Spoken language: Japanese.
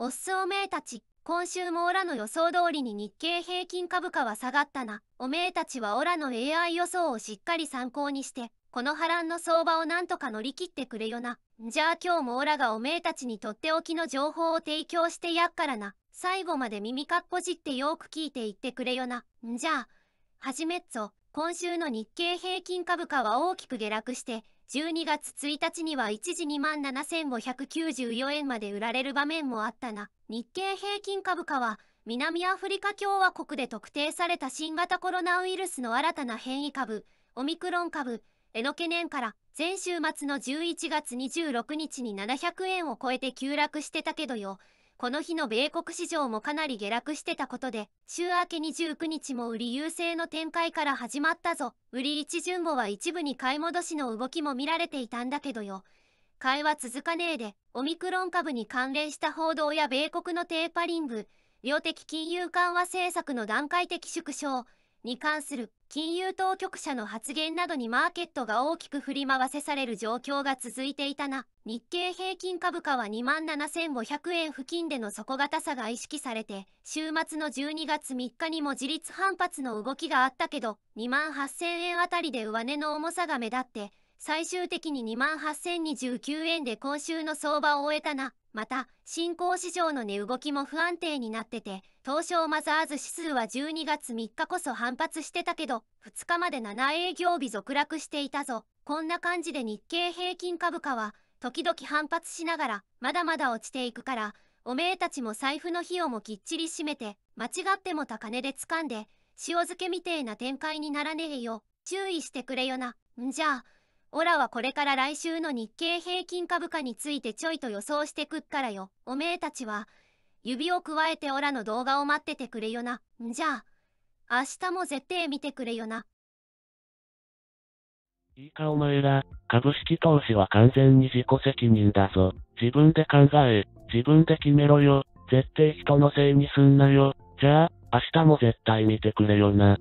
おっすおめえたち、今週もオラの予想通りに日経平均株価は下がったな。おめえたちはオラの AI 予想をしっかり参考にして、この波乱の相場をなんとか乗り切ってくれよな。じゃあ今日もオラがおめえたちにとっておきの情報を提供してやっからな。最後まで耳かっこじってよく聞いていってくれよな。じゃあ、始めっぞ。今週の日経平均株価は大きく下落して、12月1日には一時27,594円まで売られる場面もあったが、日経平均株価は南アフリカ共和国で特定された新型コロナウイルスの新たな変異株、オミクロン株、への懸念から前週末の11月26日に700円を超えて急落してたけどよ、この日の米国市場もかなり下落してたことで、週明け29日も売り優勢の展開から始まったぞ。売り一順後は一部に買い戻しの動きも見られていたんだけどよ。買いは続かねえで、オミクロン株に関連した報道や米国のテーパリング、量的金融緩和政策の段階的縮小、に関する金融当局者の発言などにマーケットが大きく振り回せされる状況が続いていたな。日経平均株価は27,500円付近での底堅さが意識されて、週末の12月3日にも自立反発の動きがあったけど、28,000円あたりで上値の重さが目立って、最終的に28,029円で今週の相場を終えたな。また、新興市場の値動きも不安定になってて、東証マザーズ指数は12月3日こそ反発してたけど、2日まで7営業日続落していたぞ。こんな感じで日経平均株価は、時々反発しながら、まだまだ落ちていくから、おめえたちも財布の費用もきっちり締めて、間違っても高値で掴んで、塩漬けみてえな展開にならねえよ。注意してくれよな。んじゃあ、オラはこれから来週の日経平均株価についてちょいと予想してくっからよ。おめえたちは、指をくわえてオラの動画を待っててくれよな。んじゃあ、明日も絶対見てくれよな。いいかお前ら、株式投資は完全に自己責任だぞ。自分で考え、自分で決めろよ。絶対人のせいにすんなよ。じゃあ、明日も絶対見てくれよな。